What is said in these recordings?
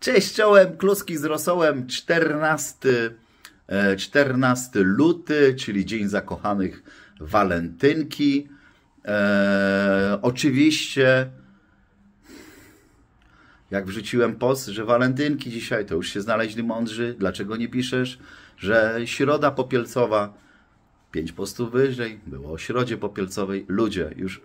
Cześć czołem, kluski z rosołem, 14, 14 e, luty, czyli Dzień Zakochanych Walentynki. E, oczywiście, jak wrzuciłem post, że walentynki dzisiaj, to już się znaleźli mądrzy, dlaczego nie piszesz, że środa popielcowa, pięć postów wyżej, było o środzie popielcowej. Ludzie, już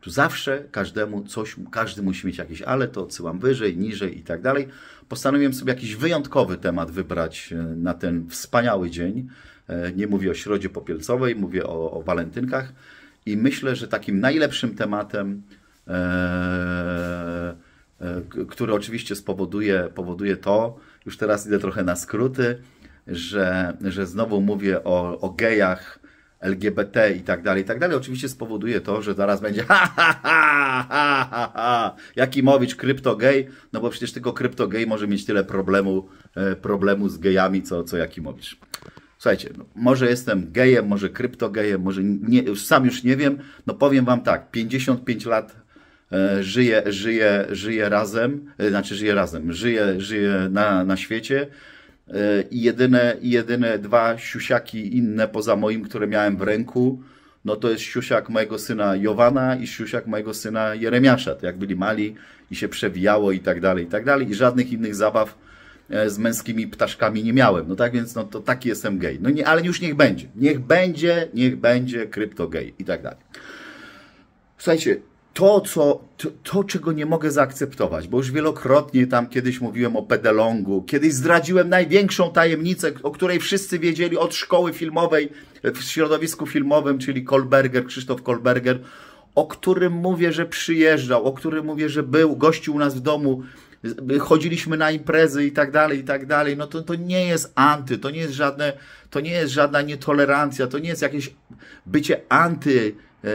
tu zawsze każdemu coś, każdy musi mieć jakieś ale, to odsyłam wyżej, niżej i tak dalej. Postanowiłem sobie jakiś wyjątkowy temat wybrać e, na ten wspaniały dzień. E, nie mówię o środzie popielcowej, mówię o, o walentynkach. I myślę, że takim najlepszym tematem, e, e, który oczywiście spowoduje powoduje to, już teraz idę trochę na skróty, że, że znowu mówię o, o gejach, LGBT i tak dalej, i tak dalej, oczywiście spowoduje to, że zaraz będzie ha, ha, ha, ha, ha, ha. Jakimowicz kryptogej, no bo przecież tylko kryptogej może mieć tyle problemu, e, problemu z gejami, co, co Jakimowicz. Słuchajcie, no, może jestem gejem, może kryptogejem, może nie, już sam już nie wiem, no powiem wam tak, 55 lat e, żyję, żyję, żyję razem, e, znaczy żyję razem, żyję, żyję na, na świecie, i jedyne, jedyne dwa siusiaki inne poza moim, które miałem w ręku, no to jest siusiak mojego syna Jowana i siusiak mojego syna Jeremiasza, to jak byli mali i się przewijało i tak dalej, i tak dalej i żadnych innych zabaw e, z męskimi ptaszkami nie miałem. No tak więc, no to taki jestem gej. No nie, ale już niech będzie. Niech będzie, niech będzie kryptogej i tak dalej. Słuchajcie, to, co, to, to, czego nie mogę zaakceptować, bo już wielokrotnie tam kiedyś mówiłem o Pedelongu, kiedyś zdradziłem największą tajemnicę, o której wszyscy wiedzieli od szkoły filmowej, w środowisku filmowym, czyli Kolberger, Krzysztof Kolberger, o którym mówię, że przyjeżdżał, o którym mówię, że był, gościł u nas w domu, chodziliśmy na imprezy i tak dalej, i tak dalej. No to, to nie jest anty, to nie jest żadne, to nie jest żadna nietolerancja, to nie jest jakieś bycie anty E,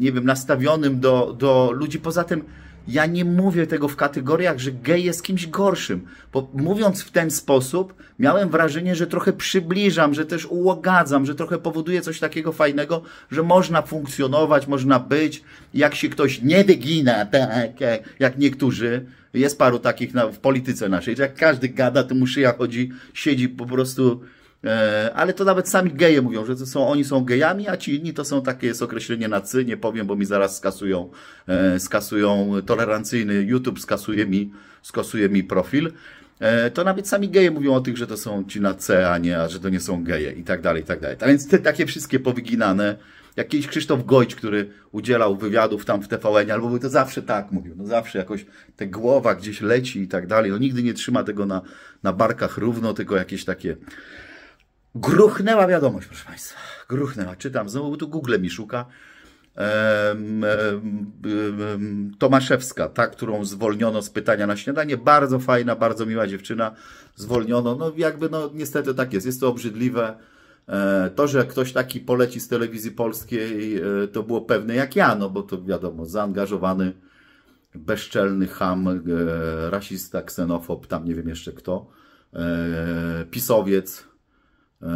nie wiem, nastawionym do, do ludzi. Poza tym ja nie mówię tego w kategoriach, że gej jest kimś gorszym, bo mówiąc w ten sposób, miałem wrażenie, że trochę przybliżam, że też ułogadzam, że trochę powoduję coś takiego fajnego, że można funkcjonować, można być, jak się ktoś nie wygina, tak, jak niektórzy. Jest paru takich na, w polityce naszej, że jak każdy gada, to mu szyja chodzi, siedzi po prostu E, ale to nawet sami geje mówią, że są, oni są gejami, a ci inni to są takie, jest określenie na cy, nie powiem, bo mi zaraz skasują, e, skasują tolerancyjny YouTube, skasuje mi, skasuje mi profil. E, to nawet sami geje mówią o tych, że to są ci na C, a nie, a że to nie są geje i tak dalej, i tak dalej. A więc te takie wszystkie powyginane, jakiś Krzysztof Gojcz, który udzielał wywiadów tam w TVN, albo to zawsze tak mówił, no zawsze jakoś te głowa gdzieś leci i tak dalej. No nigdy nie trzyma tego na, na barkach równo, tylko jakieś takie Gruchnęła wiadomość, proszę Państwa. Gruchnęła. Czytam znowu, tu Google mi szuka. Tomaszewska, ta, którą zwolniono z pytania na śniadanie. Bardzo fajna, bardzo miła dziewczyna. Zwolniono. No jakby, no niestety tak jest. Jest to obrzydliwe. E, to, że ktoś taki poleci z telewizji polskiej, e, to było pewne jak ja, no bo to wiadomo, zaangażowany, bezczelny ham, e, rasista, ksenofob, tam nie wiem jeszcze kto, pisowiec, E,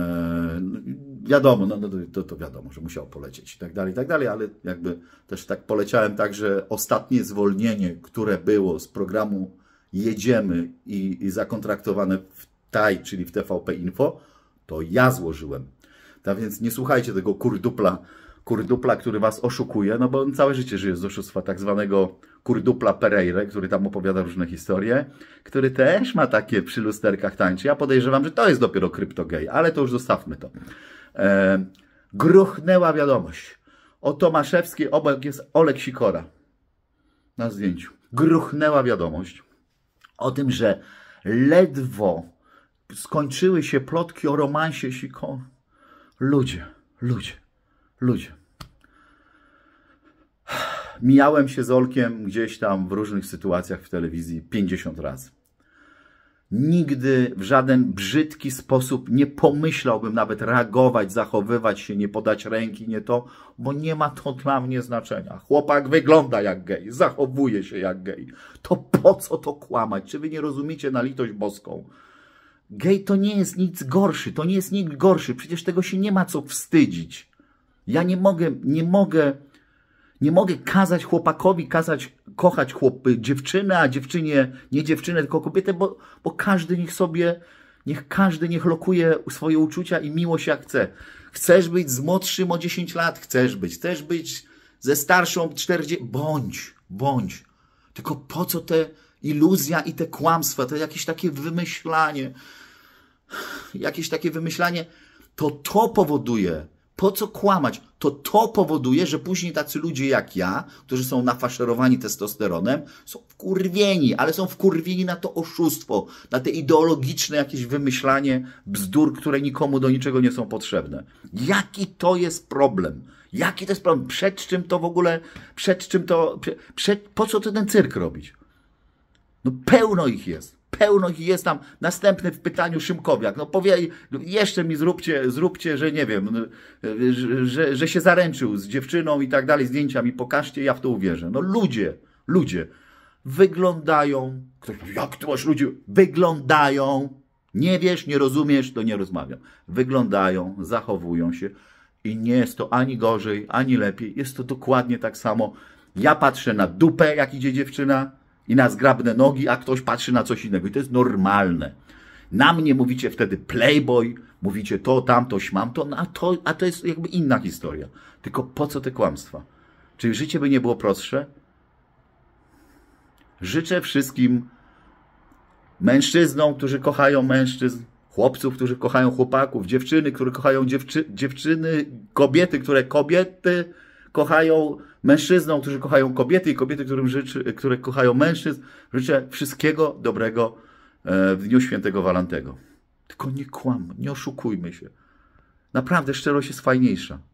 wiadomo, no, no to, to wiadomo, że musiał polecieć i tak dalej, i tak dalej, ale jakby też tak poleciałem tak, że ostatnie zwolnienie, które było z programu Jedziemy i, i zakontraktowane w TAJ, czyli w TVP Info, to ja złożyłem. Tak więc nie słuchajcie tego kurdupla, kurdupla, który was oszukuje, no bo on całe życie żyje z oszustwa, tak zwanego kurdupla Pereire, który tam opowiada różne historie, który też ma takie przy lusterkach tańczy. Ja podejrzewam, że to jest dopiero kryptogej, ale to już zostawmy to. E, gruchnęła wiadomość. O Tomaszewskiej obok jest Olek Sikora na zdjęciu. Gruchnęła wiadomość o tym, że ledwo skończyły się plotki o romansie Sikora. Ludzie, ludzie ludzie. Mijałem się z Olkiem gdzieś tam w różnych sytuacjach w telewizji 50 razy. Nigdy w żaden brzydki sposób nie pomyślałbym nawet reagować, zachowywać się, nie podać ręki, nie to, bo nie ma to dla mnie znaczenia. Chłopak wygląda jak gej, zachowuje się jak gej. To po co to kłamać? Czy wy nie rozumiecie na litość boską? Gej to nie jest nic gorszy, to nie jest nikt gorszy, przecież tego się nie ma co wstydzić. Ja nie mogę, nie mogę, nie mogę kazać chłopakowi, kazać kochać chłopy, dziewczynę, a dziewczynie, nie dziewczynę, tylko kobietę, bo, bo każdy niech sobie, niech każdy niech lokuje swoje uczucia i miłość jak chce. Chcesz być z młodszym o 10 lat? Chcesz być. Chcesz być ze starszą 40? Bądź, bądź. Tylko po co te iluzja i te kłamstwa, to jakieś takie wymyślanie, jakieś takie wymyślanie, to to powoduje, po co kłamać? To to powoduje, że później tacy ludzie jak ja, którzy są nafaszerowani testosteronem, są wkurwieni, ale są wkurwieni na to oszustwo, na te ideologiczne jakieś wymyślanie bzdur, które nikomu do niczego nie są potrzebne. Jaki to jest problem? Jaki to jest problem? Przed czym to w ogóle, przed czym to, przed, po co to ten cyrk robić? No pełno ich jest pełno i jest tam. Następny w pytaniu Szymkowiak. No powie, jeszcze mi zróbcie, zróbcie że nie wiem, że, że, się zaręczył z dziewczyną i tak dalej, zdjęcia mi pokażcie, ja w to uwierzę. No ludzie, ludzie wyglądają, ktoś mówi, jak ty masz ludzi, wyglądają, nie wiesz, nie rozumiesz, to nie rozmawiam. Wyglądają, zachowują się i nie jest to ani gorzej, ani lepiej, jest to dokładnie tak samo. Ja patrzę na dupę, jak idzie dziewczyna, i na zgrabne nogi, a ktoś patrzy na coś innego. I to jest normalne. Na mnie mówicie wtedy playboy, mówicie to, tamto, śmamto, no a to, a to jest jakby inna historia. Tylko po co te kłamstwa? Czy życie by nie było prostsze? Życzę wszystkim mężczyznom, którzy kochają mężczyzn, chłopców, którzy kochają chłopaków, dziewczyny, które kochają dziewczy, dziewczyny, kobiety, które kobiety, kochają mężczyznom, którzy kochają kobiety i kobiety, którym życzy, które kochają mężczyzn. Życzę wszystkiego dobrego e, w dniu świętego Walantego. Tylko nie kłam, nie oszukujmy się. Naprawdę szczerość jest fajniejsza.